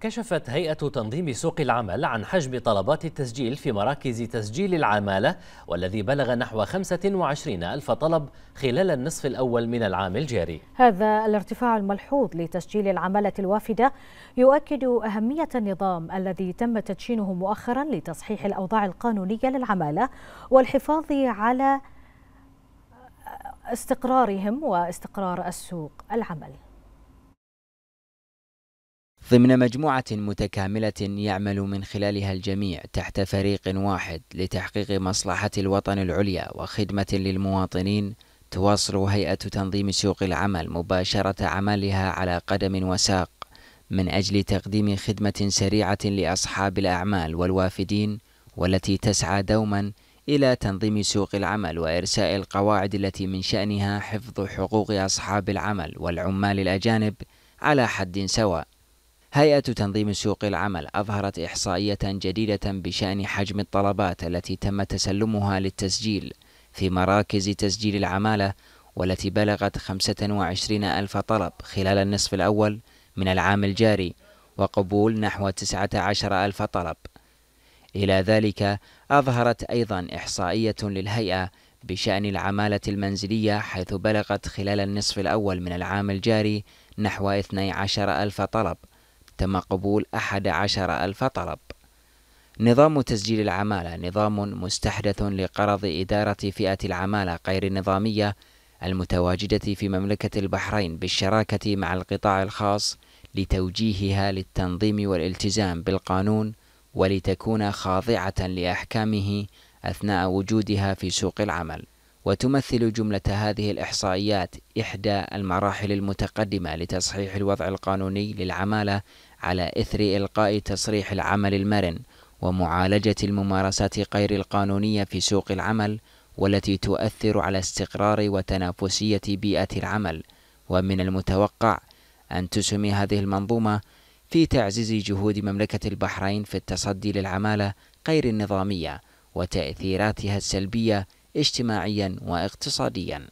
كشفت هيئة تنظيم سوق العمل عن حجم طلبات التسجيل في مراكز تسجيل العمالة والذي بلغ نحو 25 ألف طلب خلال النصف الأول من العام الجاري هذا الارتفاع الملحوظ لتسجيل العمالة الوافدة يؤكد أهمية النظام الذي تم تدشينه مؤخرا لتصحيح الأوضاع القانونية للعمالة والحفاظ على استقرارهم واستقرار السوق العمل ضمن مجموعة متكاملة يعمل من خلالها الجميع تحت فريق واحد لتحقيق مصلحة الوطن العليا وخدمة للمواطنين تواصل هيئة تنظيم سوق العمل مباشرة عملها على قدم وساق من أجل تقديم خدمة سريعة لأصحاب الأعمال والوافدين والتي تسعى دوما إلى تنظيم سوق العمل وإرساء القواعد التي من شأنها حفظ حقوق أصحاب العمل والعمال الأجانب على حد سواء هيئة تنظيم سوق العمل أظهرت إحصائية جديدة بشأن حجم الطلبات التي تم تسلمها للتسجيل في مراكز تسجيل العمالة والتي بلغت 25 ألف طلب خلال النصف الأول من العام الجاري وقبول نحو 19 ألف طلب إلى ذلك أظهرت أيضا إحصائية للهيئة بشأن العمالة المنزلية حيث بلغت خلال النصف الأول من العام الجاري نحو 12 ألف طلب تم قبول أحد عشر ألف طلب نظام تسجيل العمالة نظام مستحدث لقرض إدارة فئة العمالة غير النظامية المتواجدة في مملكة البحرين بالشراكة مع القطاع الخاص لتوجيهها للتنظيم والالتزام بالقانون ولتكون خاضعة لأحكامه أثناء وجودها في سوق العمل وتمثل جملة هذه الإحصائيات إحدى المراحل المتقدمة لتصحيح الوضع القانوني للعمالة على إثر إلقاء تصريح العمل المرن ومعالجة الممارسات غير القانونية في سوق العمل والتي تؤثر على استقرار وتنافسية بيئة العمل ومن المتوقع أن تسهم هذه المنظومة في تعزيز جهود مملكة البحرين في التصدي للعمالة غير النظامية وتأثيراتها السلبية اجتماعيا واقتصاديا